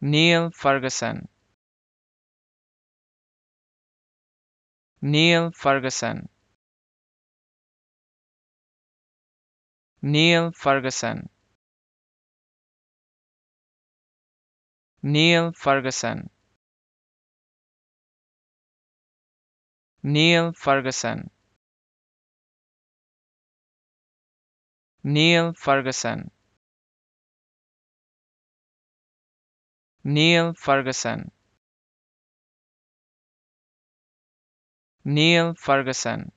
Neil Ferguson Neil Ferguson Neil Ferguson Neil Ferguson Neil Ferguson Neil Ferguson Neil Ferguson Neil Ferguson